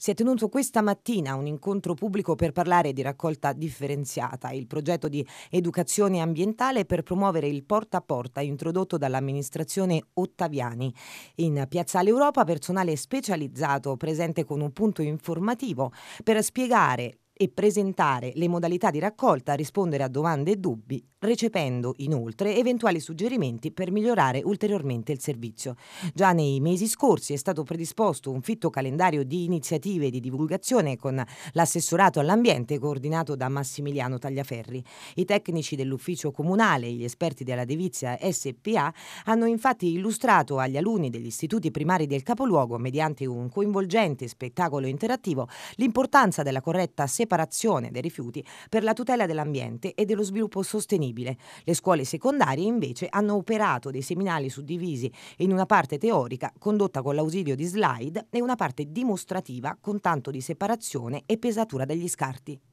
Si è tenuto questa mattina un incontro pubblico per parlare di raccolta differenziata, il progetto di educazione ambientale per promuovere il porta a porta introdotto dall'amministrazione Ottaviani. In Piazzale Europa personale specializzato presente con un punto informativo per spiegare e presentare le modalità di raccolta, rispondere a domande e dubbi, recependo inoltre eventuali suggerimenti per migliorare ulteriormente il servizio. Già nei mesi scorsi è stato predisposto un fitto calendario di iniziative di divulgazione con l'assessorato all'ambiente coordinato da Massimiliano Tagliaferri. I tecnici dell'ufficio comunale e gli esperti della Devizia SPA hanno infatti illustrato agli alunni degli istituti primari del capoluogo, mediante un coinvolgente spettacolo interattivo, l'importanza della corretta separazione separazione dei rifiuti per la tutela dell'ambiente e dello sviluppo sostenibile. Le scuole secondarie invece hanno operato dei seminali suddivisi in una parte teorica condotta con l'ausilio di slide e una parte dimostrativa con tanto di separazione e pesatura degli scarti.